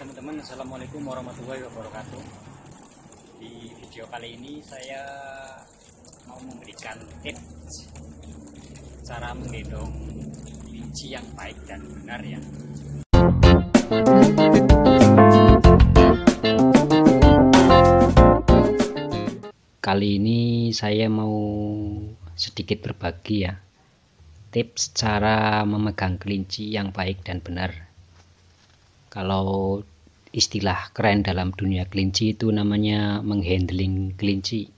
teman-teman Assalamualaikum warahmatullahi wabarakatuh Di video kali ini saya mau memberikan tips Cara menggendong kelinci yang baik dan benar ya Kali ini saya mau sedikit berbagi ya tips cara memegang kelinci yang baik dan benar. Kalau istilah keren dalam dunia kelinci itu namanya menghandling kelinci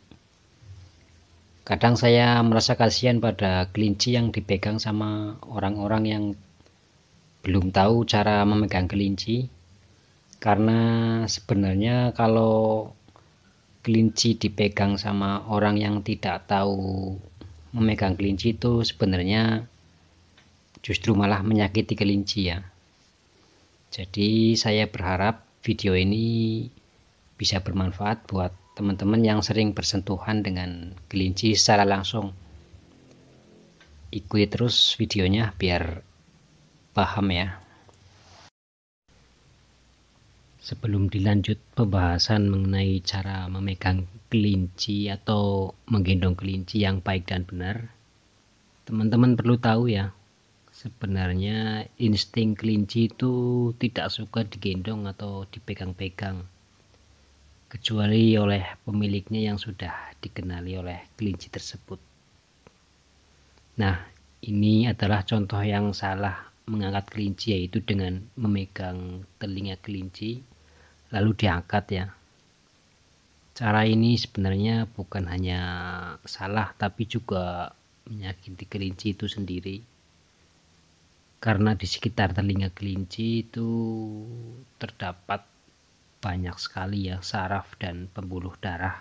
kadang saya merasa kasihan pada kelinci yang dipegang sama orang-orang yang belum tahu cara memegang kelinci karena sebenarnya kalau kelinci dipegang sama orang yang tidak tahu memegang kelinci itu sebenarnya justru malah menyakiti kelinci ya jadi saya berharap video ini bisa bermanfaat buat teman-teman yang sering bersentuhan dengan kelinci secara langsung. Ikuti terus videonya biar paham ya. Sebelum dilanjut pembahasan mengenai cara memegang kelinci atau menggendong kelinci yang baik dan benar, teman-teman perlu tahu ya sebenarnya insting kelinci itu tidak suka digendong atau dipegang-pegang kecuali oleh pemiliknya yang sudah dikenali oleh kelinci tersebut. Nah, ini adalah contoh yang salah mengangkat kelinci yaitu dengan memegang telinga kelinci lalu diangkat ya. Cara ini sebenarnya bukan hanya salah tapi juga menyakiti kelinci itu sendiri karena di sekitar telinga kelinci itu terdapat banyak sekali ya saraf dan pembuluh darah.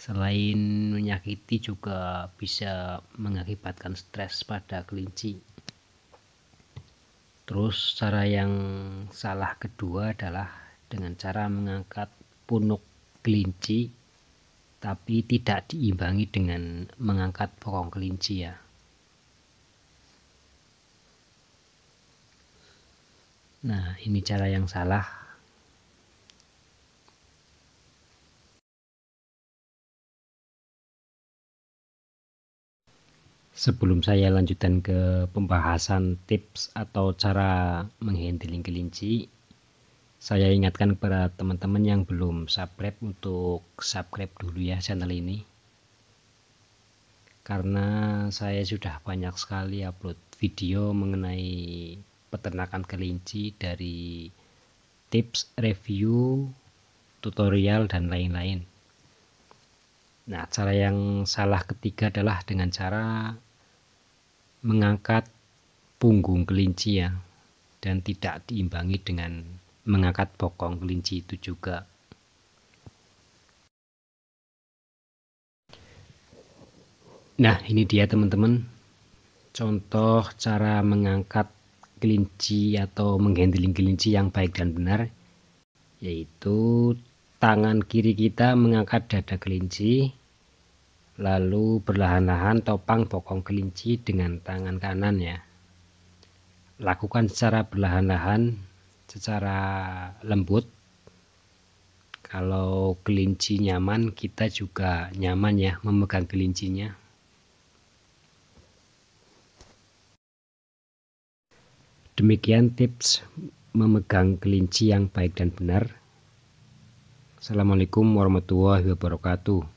Selain menyakiti juga bisa mengakibatkan stres pada kelinci. Terus cara yang salah kedua adalah dengan cara mengangkat punuk kelinci tapi tidak diimbangi dengan mengangkat bokong kelinci ya. Nah, ini cara yang salah. Sebelum saya lanjutkan ke pembahasan tips atau cara menghandling kelinci, saya ingatkan kepada teman-teman yang belum subscribe untuk subscribe dulu ya channel ini. Karena saya sudah banyak sekali upload video mengenai peternakan kelinci dari tips, review, tutorial, dan lain-lain. Nah, cara yang salah ketiga adalah dengan cara mengangkat punggung kelinci ya, dan tidak diimbangi dengan mengangkat bokong kelinci itu juga. Nah, ini dia teman-teman contoh cara mengangkat kelinci atau menghandling kelinci yang baik dan benar yaitu tangan kiri kita mengangkat dada kelinci lalu berlahan-lahan topang bokong kelinci dengan tangan kanan ya lakukan secara berlahan-lahan secara lembut kalau kelinci nyaman kita juga nyaman ya memegang kelincinya Demikian tips memegang kelinci yang baik dan benar. Assalamualaikum warahmatullahi wabarakatuh.